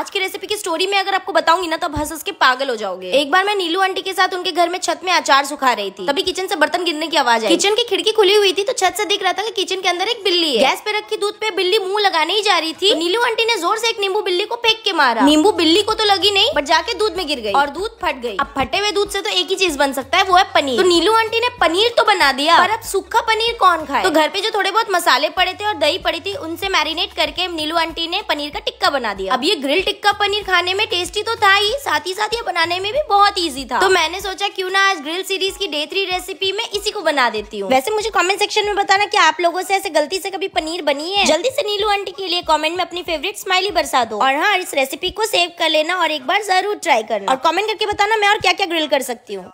आज की रेसिपी की स्टोरी में अगर आपको बताऊंगी ना तो आप हंस हंस के पागल हो जाओगे एक बार मैं नीलू आंटी के साथ उनके घर में छत में अचार सुखा रही थी तभी किचन से बर्तन गिरने की आवाज आई किचन की खिड़की खुली हुई थी तो छत से दिख रहा था कि किचन के अंदर एक बिल्ली है गैस पे रखी दूध पे बिल्ली मुंह लगाने ही जा रही थी तो नीलू आंटी ने जोर से एक नींबू बिल्ली को फेंक के मारा नींबू बिल्ली को तो लगी नहीं बट जाके दूध में गिर गई और दूध फट गई अब फटे हुए दूध से तो एक ही चीज बन सकता है वो है पनीर तो नीलू आंटी ने पनीर तो बना दिया और अब सूखा पनीर कौन खाए तो घर पे जो थोड़े बहुत मसाले पड़े थे और दही पड़ी थी उनसे मैरिनेट करके नीलू आंटी ने पनीर का टिक्का बना दिया अब ये ग्रिल टिक्का पनीर खाने में टेस्टी तो था ही साथ ही साथ ये बनाने में भी बहुत ईजी था तो मैंने सोचा क्यों ना आज ग्रिल सीरीज की डे थ्री रेसिपी में इसी को बना देती हूँ वैसे मुझे कमेंट सेक्शन में बताना की आप लोगों से ऐसे गलती से कभी पनीर बनी है जल्दी से नीलू आंटी के लिए कॉमेंट में अपनी फेवरेट स्माइली बरसा दो और हाँ इस रेसिपी को सेव कर लेना और एक बार जरूर ट्राई करना और कॉमेंट करके बताना मैं और क्या क्या ग्रिल कर सकती हूँ